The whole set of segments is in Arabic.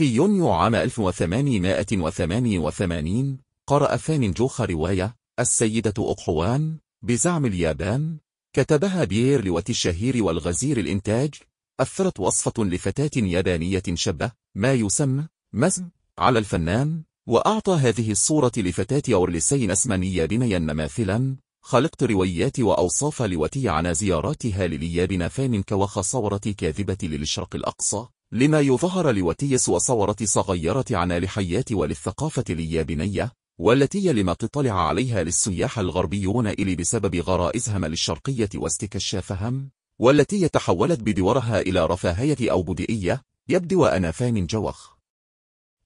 في يونيو عام 1888 قرأ فان جوخ رواية السيدة أقحوان بزعم اليابان كتبها بيير لوت الشهير والغزير الإنتاج أثرت وصفة لفتاة يابانية شابة ما يسمى مزم على الفنان وأعطى هذه الصورة لفتاة أورلسين اسماً بنيا مماثلا خلقت روايات وأوصاف لوتي عن زياراتها لليابن كوخ صورة كاذبة للشرق الأقصى لما يظهر لوتيس وصورة صغيرة عن لحياة وللثقافة اليابانية والتي لما تطلع عليها للسياح الغربيون إلي بسبب غرائزهم للشرقية واستكشافهم والتي تحولت بدورها إلى رفاهية أو بدئية يبدو أنا فان جوخ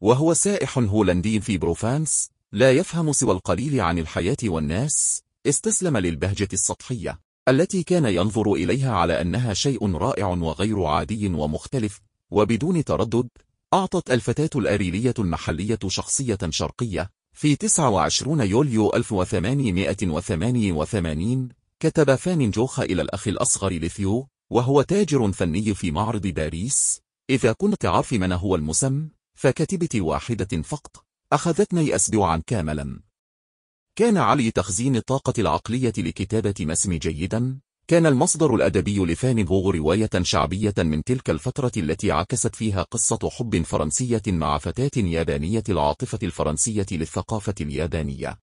وهو سائح هولندي في بروفانس لا يفهم سوى القليل عن الحياة والناس استسلم للبهجة السطحية التي كان ينظر إليها على أنها شيء رائع وغير عادي ومختلف وبدون تردد أعطت الفتاة الأريلية المحلية شخصية شرقية في 29 يوليو 1888 كتب فان جوخ إلى الأخ الأصغر لثيو وهو تاجر فني في معرض باريس إذا كنت عارف من هو المسم فكتبت واحدة فقط أخذتني أسبوعا كاملا كان علي تخزين الطاقة العقلية لكتابة مسم جيدا كان المصدر الأدبي لفان غوغ رواية شعبية من تلك الفترة التي عكست فيها قصة حب فرنسية مع فتاة يابانية العاطفة الفرنسية للثقافة اليابانية